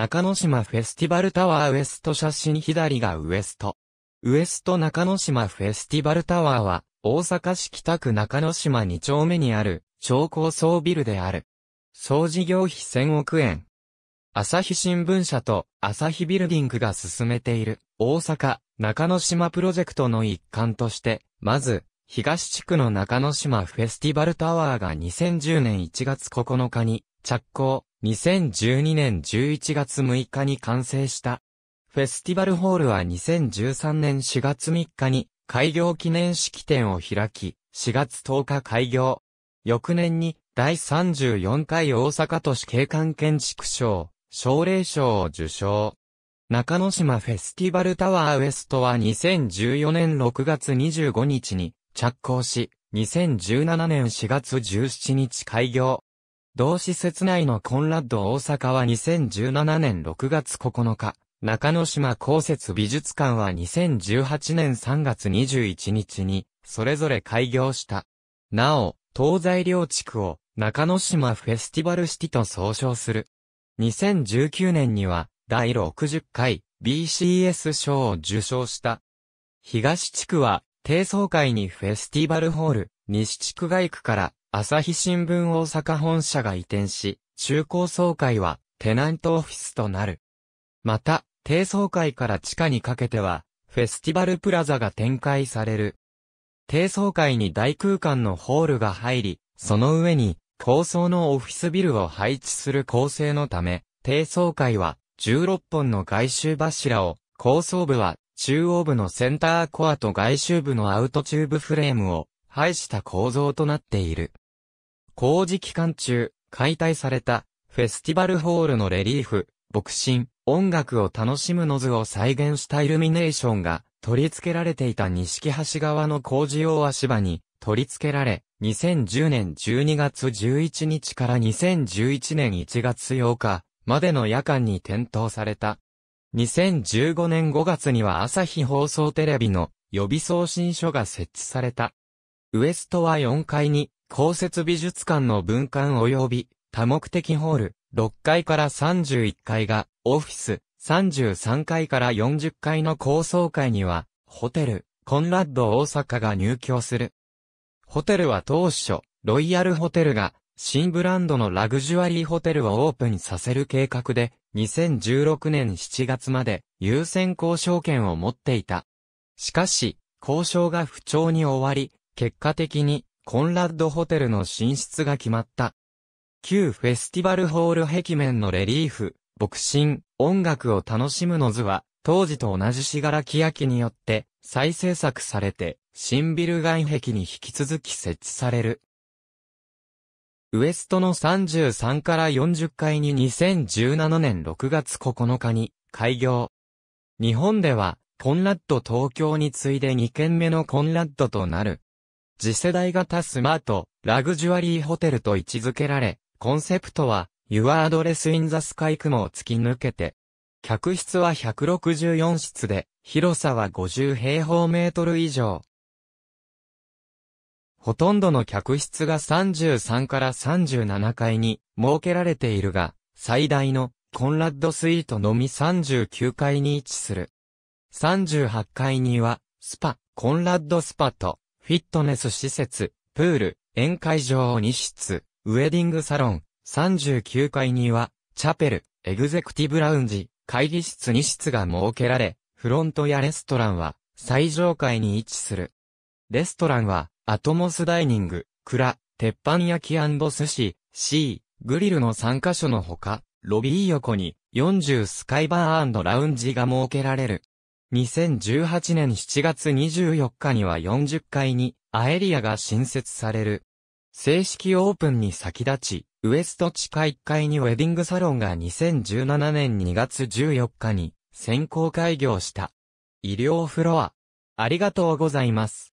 中之島フェスティバルタワーウエスト写真左がウエスト。ウエスト中之島フェスティバルタワーは、大阪市北区中之島2丁目にある、超高層ビルである。総事業費1000億円。朝日新聞社と朝日ビルディングが進めている大阪中之島プロジェクトの一環として、まず、東地区の中之島フェスティバルタワーが2010年1月9日に着工、2012年11月6日に完成した。フェスティバルホールは2013年4月3日に開業記念式典を開き、4月10日開業。翌年に第34回大阪都市景観建築賞、奨励賞を受賞。中之島フェスティバルタワーウエストは2014年6月25日に着工し、2017年4月17日開業。同施設内のコンラッド大阪は2017年6月9日、中之島公設美術館は2018年3月21日に、それぞれ開業した。なお、東西両地区を中之島フェスティバルシティと総称する。2019年には、第60回 BCS 賞を受賞した。東地区は、低層階にフェスティバルホール、西地区外区から朝日新聞大阪本社が移転し、中高層階はテナントオフィスとなる。また、低層階から地下にかけては、フェスティバルプラザが展開される。低層階に大空間のホールが入り、その上に高層のオフィスビルを配置する構成のため、低層階は16本の外周柱を、高層部は中央部のセンターコアと外周部のアウトチューブフレームを廃した構造となっている。工事期間中、解体された、フェスティバルホールのレリーフ、牧神、音楽を楽しむノズを再現したイルミネーションが、取り付けられていた錦橋側の工事用足場に、取り付けられ、2010年12月11日から2011年1月8日までの夜間に点灯された。2015年5月には朝日放送テレビの予備送信所が設置された。ウエストは4階に、公設美術館の文館及び、多目的ホール、6階から31階が、オフィス、33階から40階の高層階には、ホテル、コンラッド大阪が入居する。ホテルは当初、ロイヤルホテルが、新ブランドのラグジュアリーホテルをオープンさせる計画で、2016年7月まで優先交渉権を持っていた。しかし、交渉が不調に終わり、結果的に、コンラッドホテルの進出が決まった。旧フェスティバルホール壁面のレリーフ、牧神、音楽を楽しむの図は、当時と同じしがらき焼きによって再制作されて、新ビル外壁に引き続き設置される。ウエストの33から40階に2017年6月9日に開業。日本では、コンラッド東京に次いで2軒目のコンラッドとなる。次世代型スマート、ラグジュアリーホテルと位置づけられ、コンセプトは、Your Address in the Sky 雲を突き抜けて、客室は164室で、広さは50平方メートル以上。ほとんどの客室が33から37階に設けられているが、最大のコンラッドスイートのみ39階に位置する。38階には、スパ、コンラッドスパと、フィットネス施設、プール、宴会場2室、ウェディングサロン、39階には、チャペル、エグゼクティブラウンジ、会議室2室が設けられ、フロントやレストランは、最上階に位置する。レストランは、アトモスダイニング、クラ、鉄板焼き寿司、C、グリルの3カ所のほか、ロビー横に、40スカイバーラウンジが設けられる。2018年7月24日には40階にアエリアが新設される。正式オープンに先立ち、ウエスト地下1階にウェディングサロンが2017年2月14日に先行開業した。医療フロア。ありがとうございます。